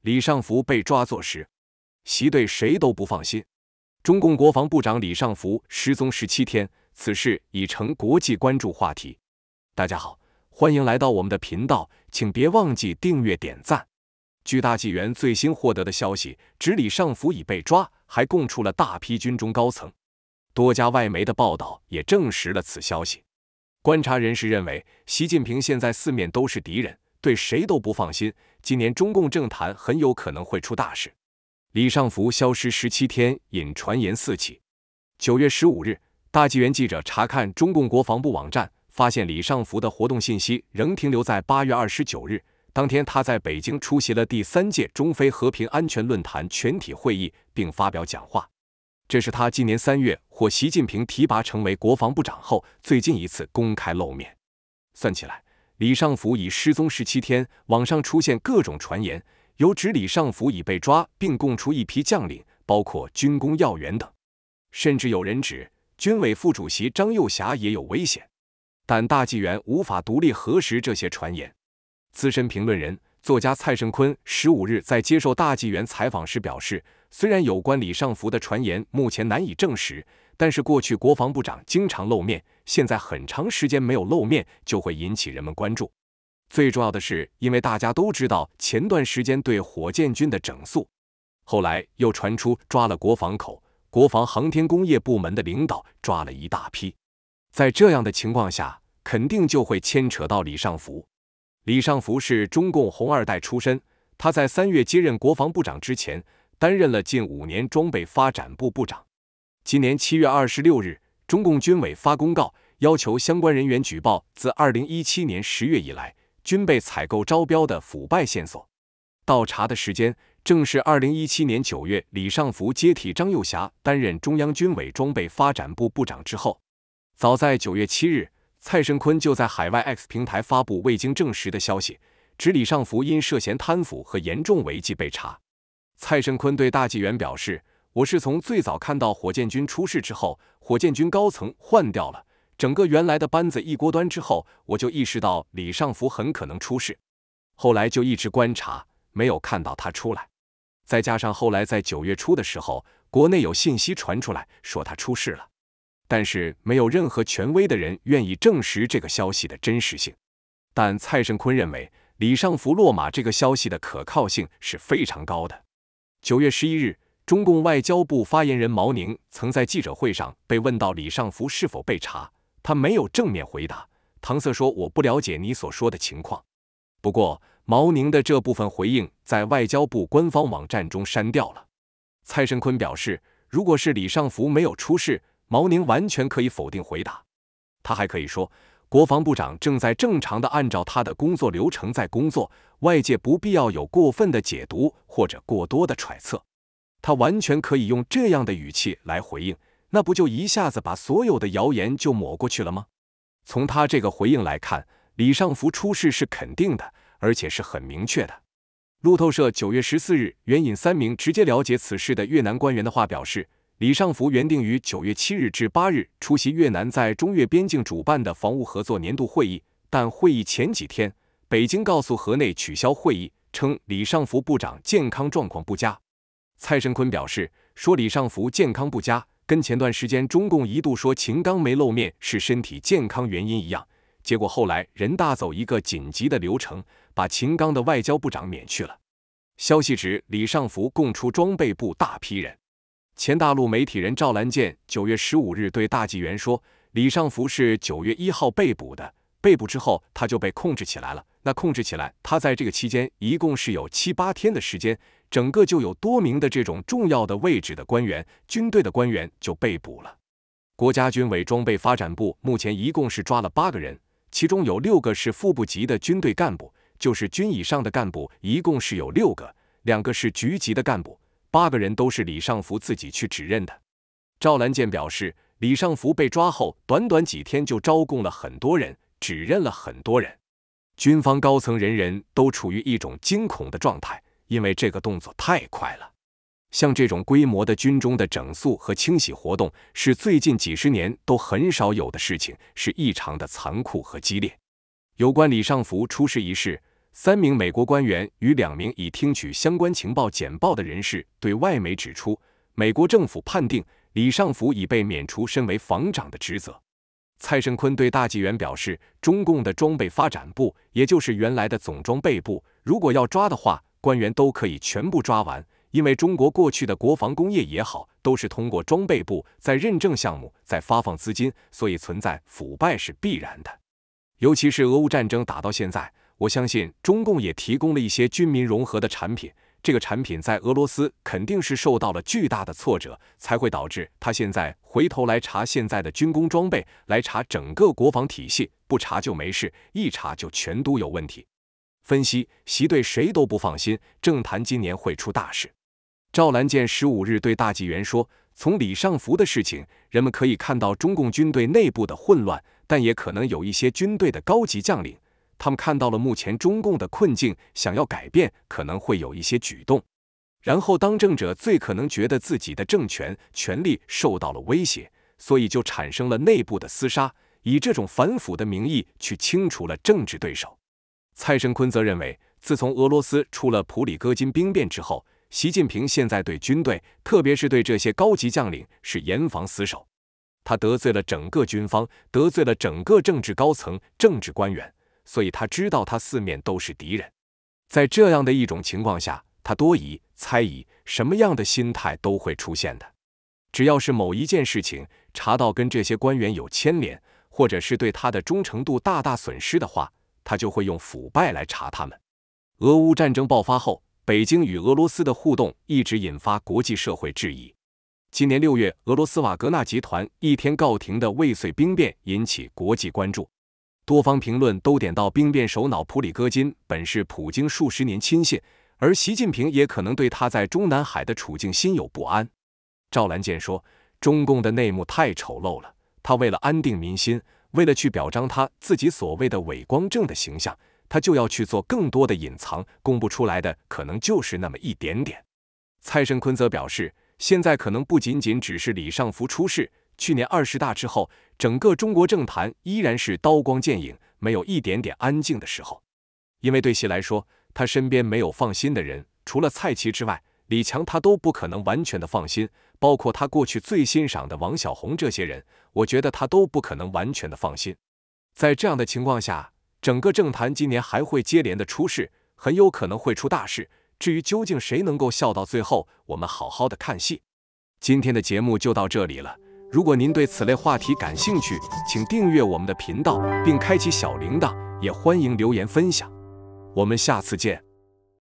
李尚福被抓坐实，习对谁都不放心。中共国防部长李尚福失踪十七天，此事已成国际关注话题。大家好，欢迎来到我们的频道，请别忘记订阅点赞。据大纪元最新获得的消息，指李尚福已被抓，还供出了大批军中高层。多家外媒的报道也证实了此消息。观察人士认为，习近平现在四面都是敌人，对谁都不放心。今年中共政坛很有可能会出大事。李尚福消失十七天，引传言四起。九月十五日，大纪元记者查看中共国防部网站，发现李尚福的活动信息仍停留在八月二十九日。当天，他在北京出席了第三届中非和平安全论坛全体会议，并发表讲话。这是他今年三月获习近平提拔成为国防部长后最近一次公开露面。算起来，李尚福已失踪十七天，网上出现各种传言，有指李尚福已被抓，并供出一批将领，包括军工要员等，甚至有人指军委副主席张幼霞也有危险。但大纪元无法独立核实这些传言。资深评论人。作家蔡胜坤十五日在接受大纪元采访时表示，虽然有关李尚福的传言目前难以证实，但是过去国防部长经常露面，现在很长时间没有露面，就会引起人们关注。最重要的是，因为大家都知道前段时间对火箭军的整肃，后来又传出抓了国防口、国防航天工业部门的领导，抓了一大批，在这样的情况下，肯定就会牵扯到李尚福。李尚福是中共红二代出身，他在三月接任国防部长之前，担任了近五年装备发展部部长。今年七月二十六日，中共军委发公告，要求相关人员举报自二零一七年十月以来军备采购招标的腐败线索。倒查的时间正是二零一七年九月，李尚福接替张幼侠担任中央军委装备发展部部长之后。早在九月七日。蔡申坤就在海外 X 平台发布未经证实的消息，指李尚福因涉嫌贪腐和严重违纪被查。蔡申坤对大纪元表示：“我是从最早看到火箭军出事之后，火箭军高层换掉了，整个原来的班子一锅端之后，我就意识到李尚福很可能出事。后来就一直观察，没有看到他出来。再加上后来在九月初的时候，国内有信息传出来说他出事了。”但是没有任何权威的人愿意证实这个消息的真实性。但蔡胜坤认为李尚福落马这个消息的可靠性是非常高的。九月十一日，中共外交部发言人毛宁曾在记者会上被问到李尚福是否被查，他没有正面回答，搪塞说我不了解你所说的情况。不过毛宁的这部分回应在外交部官方网站中删掉了。蔡胜坤表示，如果是李尚福没有出事，毛宁完全可以否定回答，他还可以说，国防部长正在正常的按照他的工作流程在工作，外界不必要有过分的解读或者过多的揣测。他完全可以用这样的语气来回应，那不就一下子把所有的谣言就抹过去了吗？从他这个回应来看，李尚福出事是肯定的，而且是很明确的。路透社九月十四日援引三名直接了解此事的越南官员的话表示。李尚福原定于九月七日至八日出席越南在中越边境主办的防务合作年度会议，但会议前几天，北京告诉河内取消会议，称李尚福部长健康状况不佳。蔡申坤表示说，李尚福健康不佳，跟前段时间中共一度说秦刚没露面是身体健康原因一样。结果后来人大走一个紧急的流程，把秦刚的外交部长免去了。消息指李尚福供出装备部大批人。前大陆媒体人赵兰健九月十五日对大纪元说：“李尚福是九月一号被捕的，被捕之后他就被控制起来了。那控制起来，他在这个期间一共是有七八天的时间，整个就有多名的这种重要的位置的官员、军队的官员就被捕了。国家军委装备发展部目前一共是抓了八个人，其中有六个是副部级的军队干部，就是军以上的干部，一共是有六个，两个是局级的干部。”八个人都是李尚福自己去指认的。赵兰健表示，李尚福被抓后，短短几天就招供了很多人，指认了很多人。军方高层人人都处于一种惊恐的状态，因为这个动作太快了。像这种规模的军中的整肃和清洗活动，是最近几十年都很少有的事情，是异常的残酷和激烈。有关李尚福出事一事。三名美国官员与两名已听取相关情报简报的人士对外媒指出，美国政府判定李尚福已被免除身为防长的职责。蔡盛坤对大纪元表示，中共的装备发展部，也就是原来的总装备部，如果要抓的话，官员都可以全部抓完，因为中国过去的国防工业也好，都是通过装备部在认证项目、在发放资金，所以存在腐败是必然的。尤其是俄乌战争打到现在。我相信中共也提供了一些军民融合的产品，这个产品在俄罗斯肯定是受到了巨大的挫折，才会导致他现在回头来查现在的军工装备，来查整个国防体系，不查就没事，一查就全都有问题。分析：习对谁都不放心，政坛今年会出大事。赵兰剑十五日对大纪元说：“从李尚福的事情，人们可以看到中共军队内部的混乱，但也可能有一些军队的高级将领。”他们看到了目前中共的困境，想要改变可能会有一些举动。然后当政者最可能觉得自己的政权权力受到了威胁，所以就产生了内部的厮杀，以这种反腐的名义去清除了政治对手。蔡申坤则认为，自从俄罗斯出了普里戈金兵变之后，习近平现在对军队，特别是对这些高级将领是严防死守。他得罪了整个军方，得罪了整个政治高层、政治官员。所以他知道他四面都是敌人，在这样的一种情况下，他多疑、猜疑，什么样的心态都会出现的。只要是某一件事情查到跟这些官员有牵连，或者是对他的忠诚度大大损失的话，他就会用腐败来查他们。俄乌战争爆发后，北京与俄罗斯的互动一直引发国际社会质疑。今年六月，俄罗斯瓦格纳集团一天告停的未遂兵变引起国际关注。多方评论都点到兵变首脑普里戈金本是普京数十年亲信，而习近平也可能对他在中南海的处境心有不安。赵兰健说：“中共的内幕太丑陋了，他为了安定民心，为了去表彰他自己所谓的伪光正的形象，他就要去做更多的隐藏，公布出来的可能就是那么一点点。”蔡申坤则表示：“现在可能不仅仅只是李尚福出事。”去年二十大之后，整个中国政坛依然是刀光剑影，没有一点点安静的时候。因为对习来说，他身边没有放心的人，除了蔡奇之外，李强他都不可能完全的放心，包括他过去最欣赏的王小红这些人，我觉得他都不可能完全的放心。在这样的情况下，整个政坛今年还会接连的出事，很有可能会出大事。至于究竟谁能够笑到最后，我们好好的看戏。今天的节目就到这里了。如果您对此类话题感兴趣，请订阅我们的频道并开启小铃铛，也欢迎留言分享。我们下次见。